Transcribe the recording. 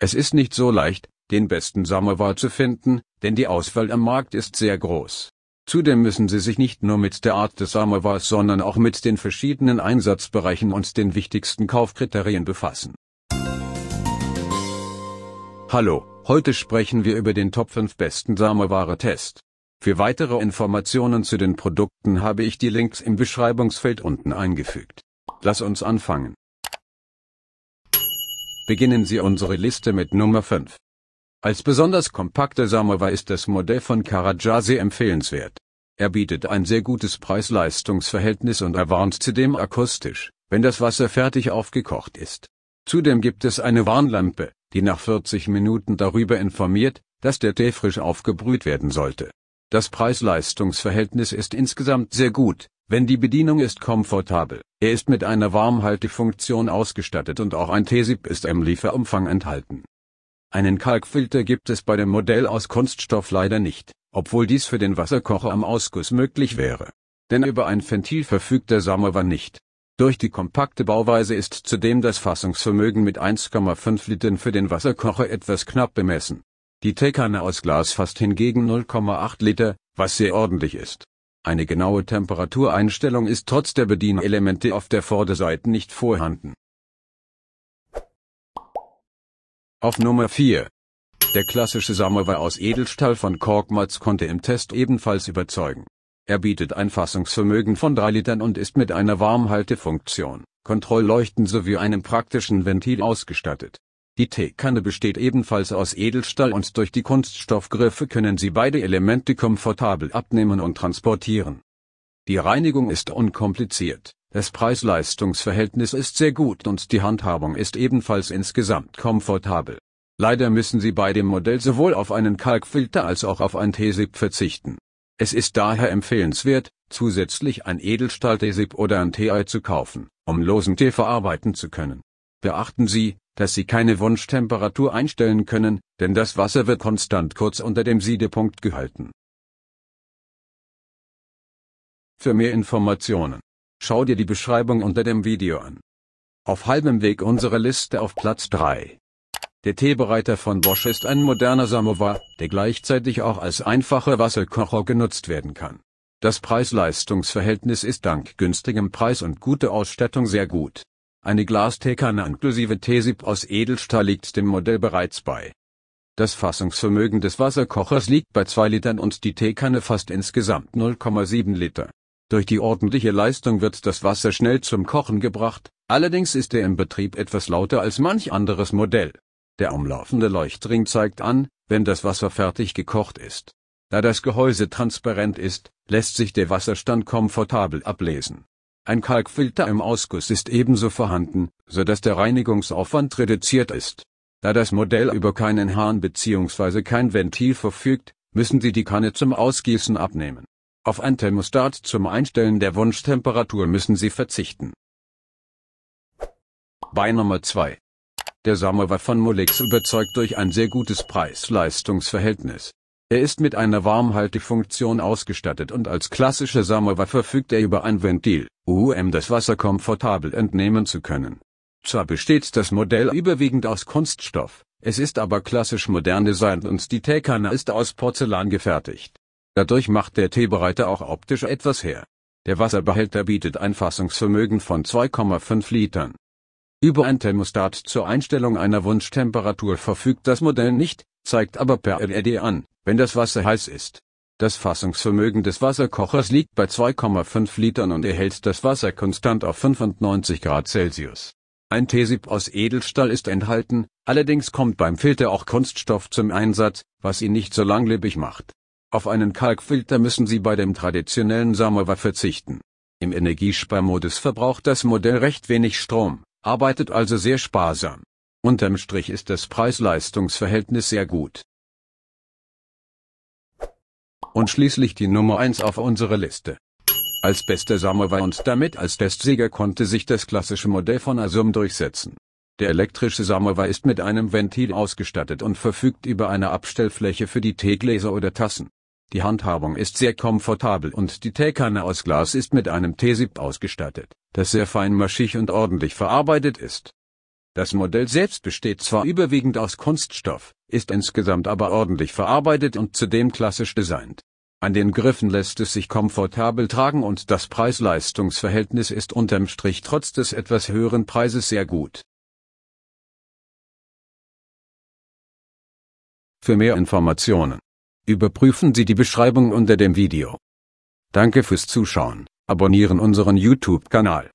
Es ist nicht so leicht, den besten Samovar zu finden, denn die Auswahl am Markt ist sehr groß. Zudem müssen Sie sich nicht nur mit der Art des Samovars, sondern auch mit den verschiedenen Einsatzbereichen und den wichtigsten Kaufkriterien befassen. Hallo, heute sprechen wir über den Top 5 besten Samovare-Test. Für weitere Informationen zu den Produkten habe ich die Links im Beschreibungsfeld unten eingefügt. Lass uns anfangen beginnen Sie unsere Liste mit Nummer 5. Als besonders kompakte Samovar ist das Modell von Karajasi empfehlenswert. Er bietet ein sehr gutes Preis-Leistungs-Verhältnis und er warnt zudem akustisch, wenn das Wasser fertig aufgekocht ist. Zudem gibt es eine Warnlampe, die nach 40 Minuten darüber informiert, dass der Tee frisch aufgebrüht werden sollte. Das Preis-Leistungs-Verhältnis ist insgesamt sehr gut, wenn die Bedienung ist komfortabel, er ist mit einer Warmhaltefunktion ausgestattet und auch ein T-Sip ist im Lieferumfang enthalten. Einen Kalkfilter gibt es bei dem Modell aus Kunststoff leider nicht, obwohl dies für den Wasserkocher am Ausguss möglich wäre. Denn über ein Ventil verfügt der Samovar nicht. Durch die kompakte Bauweise ist zudem das Fassungsvermögen mit 1,5 Litern für den Wasserkocher etwas knapp bemessen. Die Teekanne aus Glas fasst hingegen 0,8 Liter, was sehr ordentlich ist. Eine genaue Temperatureinstellung ist trotz der Bedienelemente auf der Vorderseite nicht vorhanden. Auf Nummer 4. Der klassische Samovar aus Edelstahl von Korkmaz konnte im Test ebenfalls überzeugen. Er bietet ein Fassungsvermögen von 3 Litern und ist mit einer Warmhaltefunktion, Kontrollleuchten sowie einem praktischen Ventil ausgestattet. Die Teekanne besteht ebenfalls aus Edelstahl und durch die Kunststoffgriffe können Sie beide Elemente komfortabel abnehmen und transportieren. Die Reinigung ist unkompliziert, das Preis-Leistungs-Verhältnis ist sehr gut und die Handhabung ist ebenfalls insgesamt komfortabel. Leider müssen Sie bei dem Modell sowohl auf einen Kalkfilter als auch auf ein T-Sip verzichten. Es ist daher empfehlenswert, zusätzlich ein Edelstahl-T-Sip oder ein T-Ei zu kaufen, um losen Tee verarbeiten zu können. Beachten Sie, dass Sie keine Wunschtemperatur einstellen können, denn das Wasser wird konstant kurz unter dem Siedepunkt gehalten. Für mehr Informationen, schau dir die Beschreibung unter dem Video an. Auf halbem Weg unsere Liste auf Platz 3. Der Teebereiter von Bosch ist ein moderner Samovar, der gleichzeitig auch als einfacher Wasserkocher genutzt werden kann. Das Preis-Leistungs-Verhältnis ist dank günstigem Preis und guter Ausstattung sehr gut. Eine Glastekane inklusive T-Sieb aus Edelstahl liegt dem Modell bereits bei. Das Fassungsvermögen des Wasserkochers liegt bei 2 Litern und die Teekanne fasst insgesamt 0,7 Liter. Durch die ordentliche Leistung wird das Wasser schnell zum Kochen gebracht, allerdings ist er im Betrieb etwas lauter als manch anderes Modell. Der umlaufende Leuchtring zeigt an, wenn das Wasser fertig gekocht ist. Da das Gehäuse transparent ist, lässt sich der Wasserstand komfortabel ablesen ein Kalkfilter im Ausguss ist ebenso vorhanden, so dass der Reinigungsaufwand reduziert ist. Da das Modell über keinen Hahn bzw. kein Ventil verfügt, müssen Sie die Kanne zum Ausgießen abnehmen. Auf ein Thermostat zum Einstellen der Wunschtemperatur müssen Sie verzichten. Bei Nummer 2. Der Sommer war von Molex überzeugt durch ein sehr gutes Preis-Leistungs-Verhältnis. Er ist mit einer Warmhaltefunktion ausgestattet und als klassischer Samovar verfügt er über ein Ventil, um das Wasser komfortabel entnehmen zu können. Zwar besteht das Modell überwiegend aus Kunststoff, es ist aber klassisch modern designt und die Teekanne ist aus Porzellan gefertigt. Dadurch macht der Teebereiter auch optisch etwas her. Der Wasserbehälter bietet ein Fassungsvermögen von 2,5 Litern. Über ein Thermostat zur Einstellung einer Wunschtemperatur verfügt das Modell nicht, zeigt aber per LED an, wenn das Wasser heiß ist. Das Fassungsvermögen des Wasserkochers liegt bei 2,5 Litern und erhält das Wasser konstant auf 95 Grad Celsius. Ein T-Sieb aus Edelstahl ist enthalten, allerdings kommt beim Filter auch Kunststoff zum Einsatz, was ihn nicht so langlebig macht. Auf einen Kalkfilter müssen Sie bei dem traditionellen Samovar verzichten. Im Energiesparmodus verbraucht das Modell recht wenig Strom, arbeitet also sehr sparsam. Unterm Strich ist das Preis-Leistungs-Verhältnis sehr gut. Und schließlich die Nummer 1 auf unserer Liste. Als bester Samovar und damit als Testsieger konnte sich das klassische Modell von Asum durchsetzen. Der elektrische Samovar ist mit einem Ventil ausgestattet und verfügt über eine Abstellfläche für die Teegläser oder Tassen. Die Handhabung ist sehr komfortabel und die Teekanne aus Glas ist mit einem T-Sieb ausgestattet, das sehr feinmaschig und ordentlich verarbeitet ist. Das Modell selbst besteht zwar überwiegend aus Kunststoff, ist insgesamt aber ordentlich verarbeitet und zudem klassisch designt. An den Griffen lässt es sich komfortabel tragen und das Preis-Leistungs-Verhältnis ist unterm Strich trotz des etwas höheren Preises sehr gut. Für mehr Informationen überprüfen Sie die Beschreibung unter dem Video. Danke fürs Zuschauen, abonnieren unseren YouTube-Kanal.